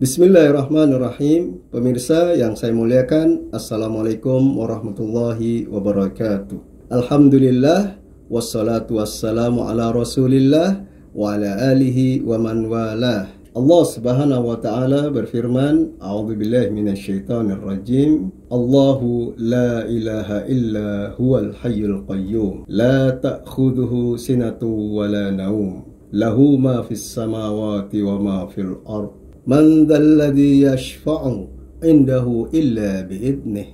Bismillahirrahmanirrahim Pemirsa yang saya muliakan Assalamualaikum warahmatullahi wabarakatuh Alhamdulillah Wassalatu wassalamu ala rasulillah Wa ala alihi wa man walah Allah subhanahu wa ta'ala berfirman A'udhu billahi minasyaitanir rajim Allahu la ilaha illa huwal hayyul qayyum La ta'khuduhu sinatu wa la naum Lahu ma fis samawati wa ma fil ard من ذا الذي يشفع عنده إلا بإذنه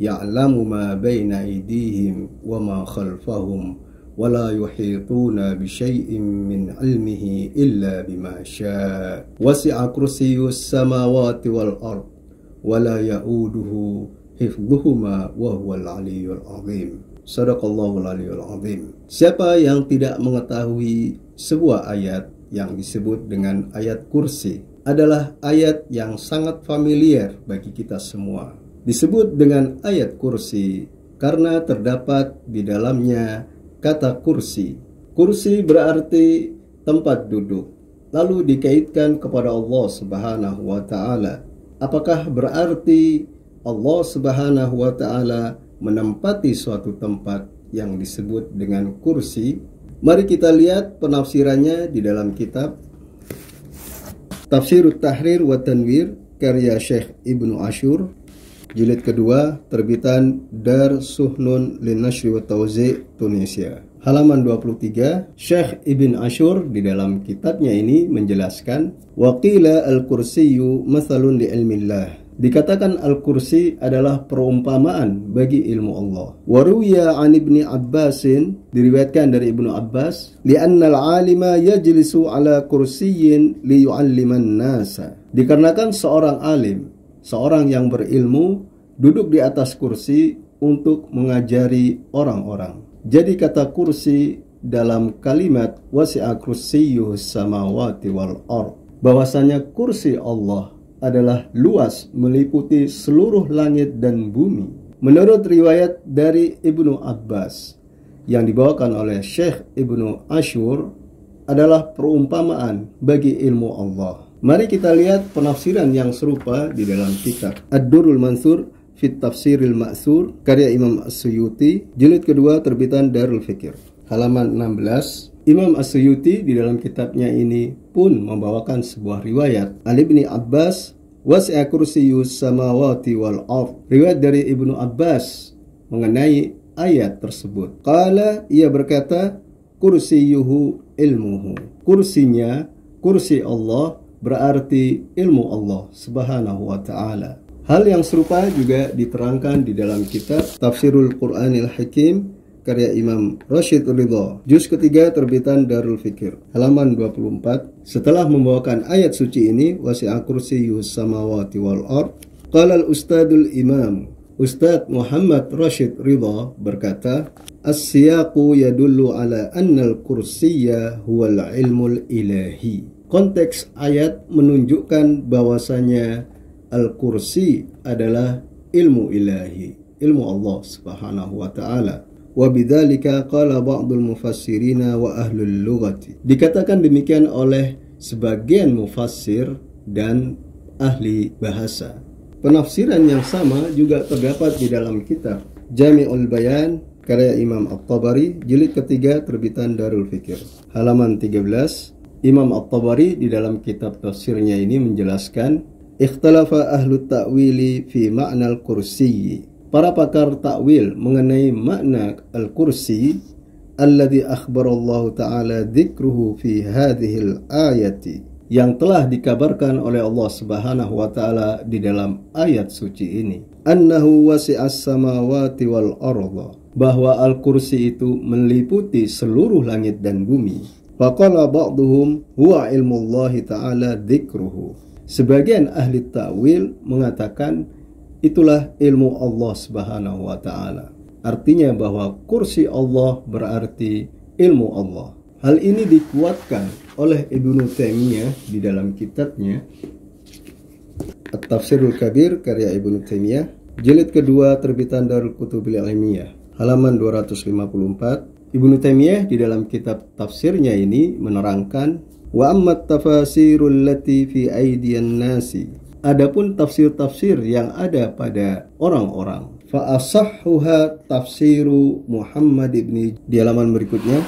يعلم ما بين أيديهم وما خلفهم ولا يحيطون بشيء من علمه إلا بما شاء وسع كرسي السماوات والأرض ولا يؤوده حفظهما وهو العلي العظيم صدق الله العلي العظيم Siapa yang tidak mengetahui sebuah ayat yang disebut dengan ayat kursi adalah ayat yang sangat familiar bagi kita semua. Disebut dengan ayat kursi karena terdapat di dalamnya kata kursi. Kursi berarti tempat duduk. Lalu dikaitkan kepada Allah Subhanahu wa taala. Apakah berarti Allah Subhanahu wa taala menempati suatu tempat yang disebut dengan kursi? Mari kita lihat penafsirannya di dalam kitab Tafsir Tahrir wa Tanwir karya Syekh Ibnu Ashur jilid kedua terbitan Dar Suhnun Lina wa Tawzi' Tunisia halaman 23 Syekh Ibn Ashur di dalam kitabnya ini menjelaskan waqila al-kursiyyu mathalun li ilmillah Dikatakan Al-Kursi adalah perumpamaan bagi ilmu Allah. Waruya an Ibni Abbasin diriwayatkan dari Ibnu Abbas, "Li'anna al-'alima yajlisu 'ala kursiyyin liyu'alliman nasa." Dikarenakan seorang alim, seorang yang berilmu duduk di atas kursi untuk mengajari orang-orang. Jadi kata kursi dalam kalimat wasi'a kursiyyuhus samawati wal ardh bahwasanya kursi Allah adalah luas meliputi seluruh langit dan bumi. Menurut riwayat dari Ibnu Abbas yang dibawakan oleh Syekh Ibnu Ashur adalah perumpamaan bagi ilmu Allah. Mari kita lihat penafsiran yang serupa di dalam kitab ad durul Mansur Fit Tafsiril Ma'sur karya Imam suyuti jilid kedua terbitan Darul Fikir halaman 16 Imam Asyuti di dalam kitabnya ini pun membawakan sebuah riwayat. Ali bin Abbas wasi'a sama samawati wal ard. Riwayat dari Ibnu Abbas mengenai ayat tersebut. Kala ia berkata kursi yuhu ilmuhu. Kursinya, kursi Allah berarti ilmu Allah subhanahu wa ta'ala. Hal yang serupa juga diterangkan di dalam kitab Tafsirul Quranil Hakim karya Imam Rashid Ridho, juz ketiga terbitan Darul Fikir, halaman 24. Setelah membawakan ayat suci ini, wasi'a kursi samawati wal ard, qalal ustadul imam ustad Muhammad Rashid Ridho berkata, as siyaku yadullu ala annal kursiya huwal ilmul ilahi. Konteks ayat menunjukkan bahwasanya al-kursi adalah ilmu ilahi, ilmu Allah Subhanahu wa taala. Wabidzalika qala ba'dul mufassirina wa ahlul lughati. Dikatakan demikian oleh sebagian mufassir dan ahli bahasa. Penafsiran yang sama juga terdapat di dalam kitab Jami'ul Bayan karya Imam At-Tabari jilid ketiga terbitan Darul Fikir halaman 13 Imam At-Tabari di dalam kitab tafsirnya ini menjelaskan ikhtalafa Ahlu ta'wili fi ma'nal kursiyyi para pakar takwil mengenai makna al-kursi alladhi akhbarallahu ta'ala dzikruhu fi hadhil ayati yang telah dikabarkan oleh Allah Subhanahu wa taala di dalam ayat suci ini annahu wasi'as samawati wal arda bahwa al-kursi itu meliputi seluruh langit dan bumi faqala ba'dhum huwa ilmullahi ta'ala dzikruhu sebagian ahli takwil mengatakan Itulah ilmu Allah Subhanahu wa taala. Artinya bahwa kursi Allah berarti ilmu Allah. Hal ini dikuatkan oleh Ibnu Taimiyah di dalam kitabnya At-Tafsirul Kabir karya Ibnu Taimiyah, jilid kedua terbitan Darul Kutubil Ilmiyah, halaman 254. Ibnu Taimiyah di dalam kitab tafsirnya ini menerangkan wa ammat tafasirul lati fi aidiyan nasi Adapun tafsir-tafsir yang ada pada orang-orang Fa'asahuha tafsiru Muhammad ibni di halaman berikutnya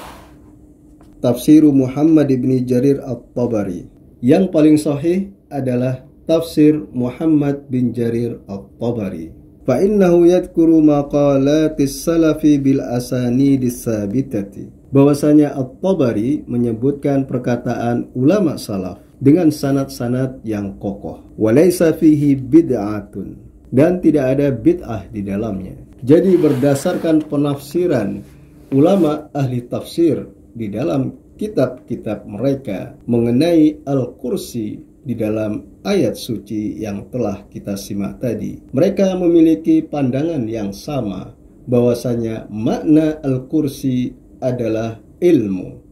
tafsiru Muhammad ibni Jarir al tabari yang paling sahih adalah tafsir Muhammad bin Jarir al tabari Fa'innahu yadkuru maqalat maqalatis salafi bil asanidis sabitati bahwasanya at-Tabari menyebutkan perkataan ulama salaf dengan sanat-sanat yang kokoh. Walaysa fihi bid'atun dan tidak ada bid'ah di dalamnya. Jadi berdasarkan penafsiran ulama ahli tafsir di dalam kitab-kitab mereka mengenai Al-Kursi di dalam ayat suci yang telah kita simak tadi. Mereka memiliki pandangan yang sama bahwasanya makna Al-Kursi adalah ilmu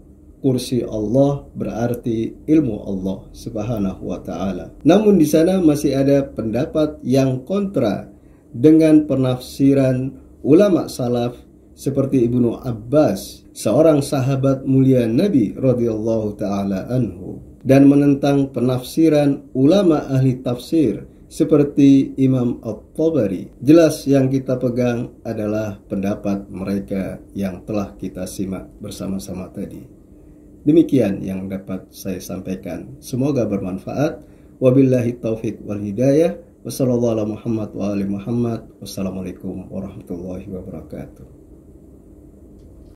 kursi Allah berarti ilmu Allah Subhanahu wa taala. Namun di sana masih ada pendapat yang kontra dengan penafsiran ulama salaf seperti Ibnu Abbas, seorang sahabat mulia Nabi radhiyallahu taala anhu dan menentang penafsiran ulama ahli tafsir seperti Imam At-Tabari. Jelas yang kita pegang adalah pendapat mereka yang telah kita simak bersama-sama tadi. Demikian yang dapat saya sampaikan. Semoga bermanfaat. Wabillahi taufik wal hidayah. Wassalamualaikum warahmatullahi wabarakatuh.